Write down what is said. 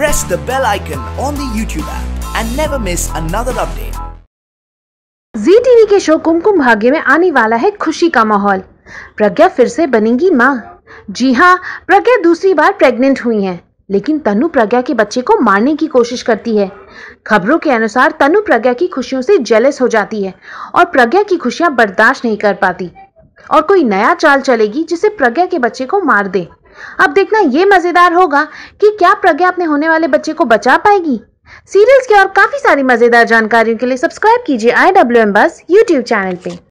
press the bell icon on the YouTube app and never miss another update. Zee TV के show Kumkum Bhagya में आने वाला है खुशी का माहौल प्रज्ञा फिर से बनेगी माँ जी हाँ प्रज्ञा दूसरी बार प्रेग्नेंट हुई है लेकिन तनु प्रज्ञा के बच्चे को मारने की कोशिश करती है खबरों के अनुसार तनु प्रज्ञा की खुशियों से जेलस हो जाती है और प्रज्ञा की खुशियां बर्दाश्त नहीं कर पाती और कोई नया चाल चलेगी जिसे प्रज्ञा के बच्चे को मार दे अब देखना ये मजेदार होगा कि क्या प्रज्ञा अपने होने वाले बच्चे को बचा पाएगी सीरियल्स के और काफी सारी मजेदार जानकारियों के लिए सब्सक्राइब कीजिए I W M Buzz YouTube channel पे